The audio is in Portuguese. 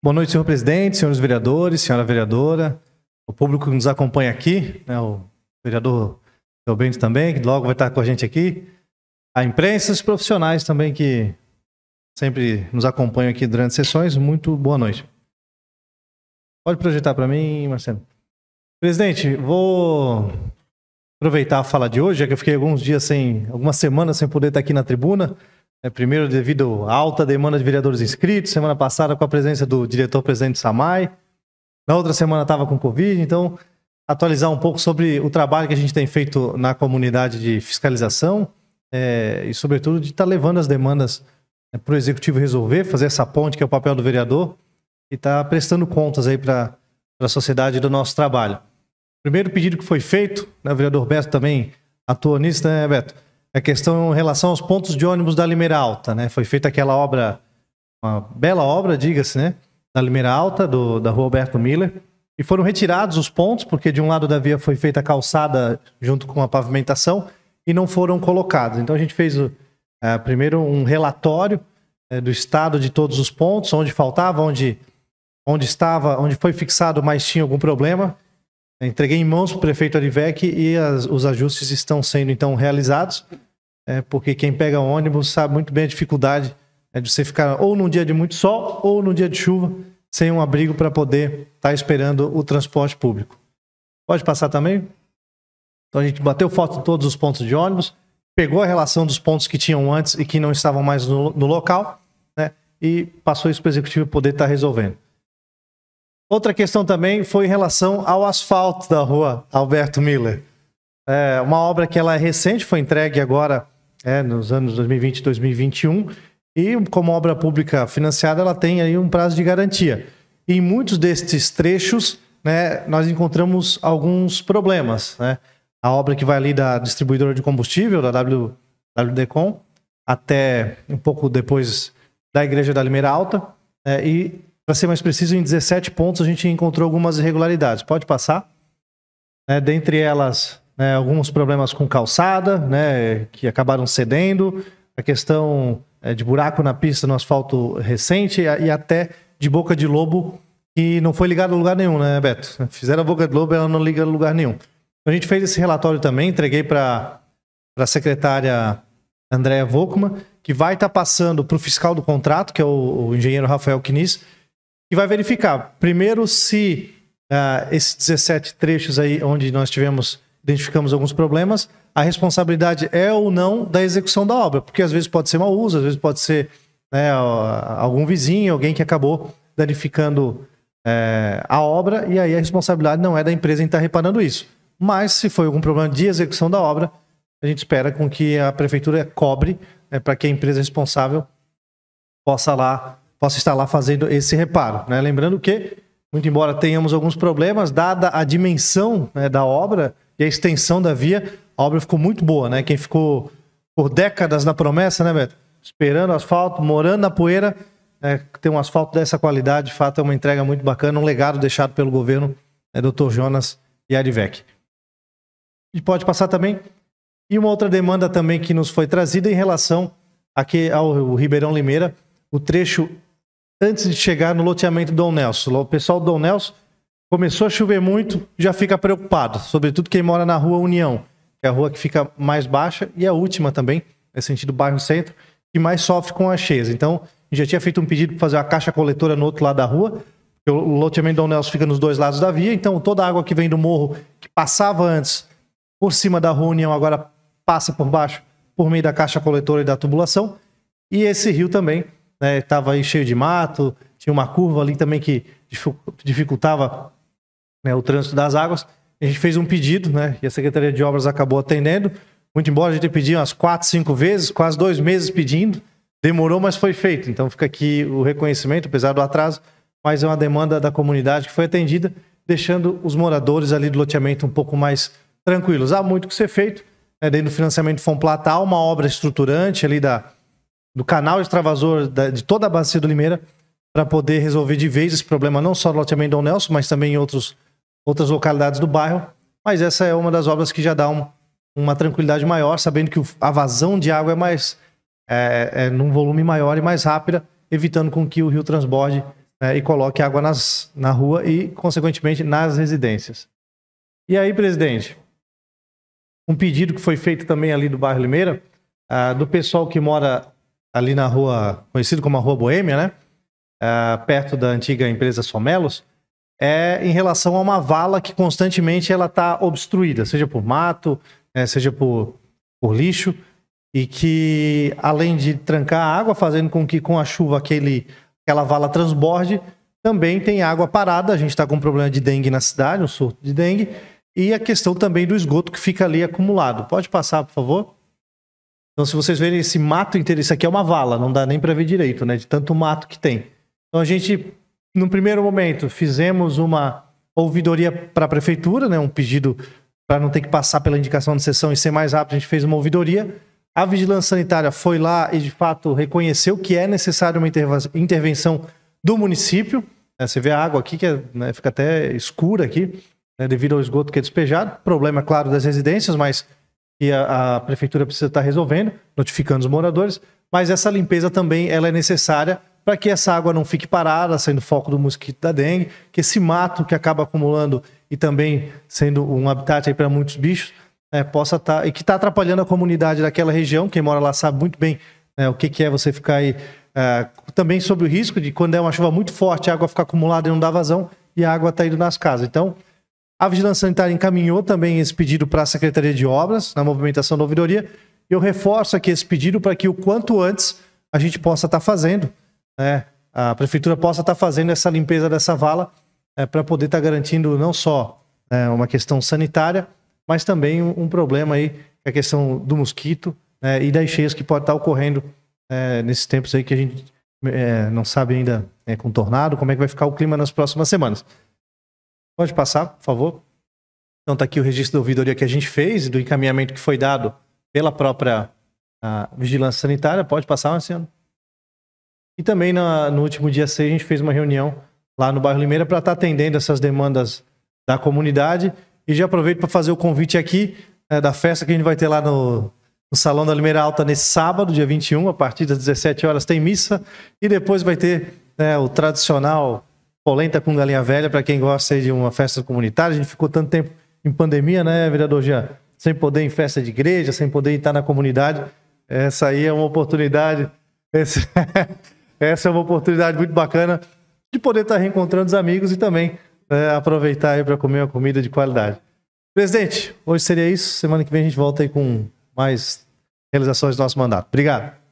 Boa noite, senhor presidente, senhores vereadores, senhora vereadora, o público que nos acompanha aqui, né, o vereador Bento também, que logo vai estar com a gente aqui, a imprensa, os profissionais também que sempre nos acompanham aqui durante as sessões, muito boa noite. Pode projetar para mim, Marcelo. Presidente, vou aproveitar a fala de hoje, já que eu fiquei alguns dias sem, algumas semanas sem poder estar aqui na tribuna. É, primeiro, devido à alta demanda de vereadores inscritos, semana passada com a presença do diretor-presidente Samai, na outra semana estava com Covid, então atualizar um pouco sobre o trabalho que a gente tem feito na comunidade de fiscalização é, e, sobretudo, de estar tá levando as demandas né, para o executivo resolver, fazer essa ponte que é o papel do vereador e estar tá prestando contas aí para a sociedade do nosso trabalho. Primeiro pedido que foi feito, né, o vereador Beto também atua nisso, né, Beto? a questão em relação aos pontos de ônibus da Limeira Alta, né? Foi feita aquela obra, uma bela obra, diga-se, né? Da Limeira Alta, do, da rua Alberto Miller. E foram retirados os pontos, porque de um lado da via foi feita a calçada junto com a pavimentação e não foram colocados. Então a gente fez eh, primeiro um relatório eh, do estado de todos os pontos, onde faltava, onde, onde estava, onde foi fixado, mas tinha algum problema. Entreguei em mãos para o prefeito Arivec e as, os ajustes estão sendo então realizados, é, porque quem pega ônibus sabe muito bem a dificuldade é, de você ficar ou num dia de muito sol ou num dia de chuva sem um abrigo para poder estar tá esperando o transporte público. Pode passar também? Então a gente bateu foto de todos os pontos de ônibus, pegou a relação dos pontos que tinham antes e que não estavam mais no, no local, né, e passou isso para o executivo poder estar tá resolvendo. Outra questão também foi em relação ao asfalto da rua Alberto Miller. É uma obra que ela é recente, foi entregue agora é, nos anos 2020 e 2021, e como obra pública financiada, ela tem aí um prazo de garantia. E em muitos destes trechos, né, nós encontramos alguns problemas. Né? A obra que vai ali da distribuidora de combustível, da w, WDCOM, até um pouco depois da Igreja da Limeira Alta, é, e para ser mais preciso, em 17 pontos a gente encontrou algumas irregularidades. Pode passar? É, dentre elas, né, alguns problemas com calçada, né, que acabaram cedendo, a questão é, de buraco na pista no asfalto recente e até de boca de lobo que não foi ligada a lugar nenhum, né, Beto? Fizeram a boca de lobo, ela não liga a lugar nenhum. A gente fez esse relatório também, entreguei para a secretária Andréa Volkman, que vai estar tá passando para o fiscal do contrato, que é o, o engenheiro Rafael Quinis, e vai verificar, primeiro, se uh, esses 17 trechos aí onde nós tivemos, identificamos alguns problemas, a responsabilidade é ou não da execução da obra, porque às vezes pode ser mau uso, às vezes pode ser né, algum vizinho, alguém que acabou danificando é, a obra, e aí a responsabilidade não é da empresa em estar reparando isso. Mas se foi algum problema de execução da obra, a gente espera com que a prefeitura cobre né, para que a empresa responsável possa lá possa estar lá fazendo esse reparo. Né? Lembrando que, muito embora tenhamos alguns problemas, dada a dimensão né, da obra e a extensão da via, a obra ficou muito boa. Né? Quem ficou por décadas na promessa, né, Beto? Esperando asfalto, morando na poeira, é, ter um asfalto dessa qualidade, de fato, é uma entrega muito bacana, um legado deixado pelo governo, né, Dr. Jonas e Arivec. E pode passar também. E uma outra demanda também que nos foi trazida em relação aqui ao Ribeirão Limeira, o trecho antes de chegar no loteamento Dom Nelson. O pessoal do Dom Nelson começou a chover muito, já fica preocupado, sobretudo quem mora na rua União, que é a rua que fica mais baixa e é a última também, nesse sentido bairro-centro, que mais sofre com então, a cheias. Então, já tinha feito um pedido para fazer uma caixa coletora no outro lado da rua, o loteamento Dom Nelson fica nos dois lados da via, então toda a água que vem do morro, que passava antes por cima da rua União, agora passa por baixo, por meio da caixa coletora e da tubulação, e esse rio também né? aí cheio de mato, tinha uma curva ali também que dificultava né, o trânsito das águas. A gente fez um pedido, né? E a Secretaria de Obras acabou atendendo. Muito embora a gente pedido umas quatro, cinco vezes, quase dois meses pedindo. Demorou, mas foi feito. Então fica aqui o reconhecimento, apesar do atraso, mas é uma demanda da comunidade que foi atendida, deixando os moradores ali do loteamento um pouco mais tranquilos. Há muito que ser feito. Né? Dentro do financiamento Fomplata há uma obra estruturante ali da, do canal extravasor da, de toda a bacia do Limeira para poder resolver de vez esse problema, não só no loteamento Dom Nelson, mas também em outros, outras localidades do bairro. Mas essa é uma das obras que já dá um, uma tranquilidade maior, sabendo que a vazão de água é mais é, é num volume maior e mais rápida, evitando com que o rio transborde é, e coloque água nas, na rua e, consequentemente, nas residências. E aí, presidente, um pedido que foi feito também ali do bairro Limeira, ah, do pessoal que mora ali na rua, conhecido como a Rua Boêmia, né? Uh, perto da antiga empresa Somelos, é em relação a uma vala que constantemente ela está obstruída, seja por mato, é, seja por, por lixo, e que além de trancar a água, fazendo com que com a chuva aquele, aquela vala transborde, também tem água parada. A gente está com um problema de dengue na cidade, um surto de dengue, e a questão também do esgoto que fica ali acumulado. Pode passar, por favor? Então, se vocês verem esse mato inteiro, isso aqui é uma vala, não dá nem para ver direito, né? De tanto mato que tem. Então, a gente, no primeiro momento, fizemos uma ouvidoria para a prefeitura, né? Um pedido para não ter que passar pela indicação de sessão e ser mais rápido, a gente fez uma ouvidoria. A vigilância sanitária foi lá e, de fato, reconheceu que é necessária uma intervenção do município. Né, você vê a água aqui, que é, né, fica até escura aqui, né, devido ao esgoto que é despejado. Problema, claro, das residências, mas que a, a prefeitura precisa estar resolvendo, notificando os moradores, mas essa limpeza também ela é necessária para que essa água não fique parada, saindo foco do mosquito da dengue, que esse mato que acaba acumulando e também sendo um habitat para muitos bichos, né, possa estar tá, e que está atrapalhando a comunidade daquela região. Quem mora lá sabe muito bem né, o que, que, é você ficar aí é, também sobre o risco de quando é uma chuva muito forte a água ficar acumulada e não dar vazão e a água está indo nas casas. Então a Vigilância Sanitária encaminhou também esse pedido para a Secretaria de Obras, na movimentação da ouvidoria. Eu reforço aqui esse pedido para que o quanto antes a gente possa estar tá fazendo, né? a Prefeitura possa estar tá fazendo essa limpeza dessa vala é, para poder estar tá garantindo não só é, uma questão sanitária, mas também um, um, problema aí, é a questão do mosquito né? e das cheias que pode estar ocorrendo é, nesses tempos aí que a gente é, não sabe ainda é contornado, como é que vai ficar o clima nas próximas semanas. Pode passar, por favor. Então está aqui o registro da ouvidoria que a gente fez, do encaminhamento que foi dado pela própria Vigilância Sanitária. Pode passar, Marciano. E também na, no último dia 6 a gente fez uma reunião lá no bairro Limeira para estar tá atendendo essas demandas da comunidade. E já aproveito para fazer o convite aqui né, da festa que a gente vai ter lá no, no Salão da Limeira Alta nesse sábado, dia 21, a partir das 17 horas tem missa e depois vai ter né, o tradicional polenta com galinha velha, para quem gosta de uma festa comunitária. A gente ficou tanto tempo em pandemia, né, vereador Jean? Sem poder ir em festa de igreja, sem poder estar na comunidade. Essa aí é uma oportunidade. Esse... Essa é uma oportunidade muito bacana de poder estar reencontrando os amigos e também é, aproveitar aí para comer uma comida de qualidade. Presidente, hoje seria isso. Semana que vem a gente volta aí com mais realizações do nosso mandato. Obrigado.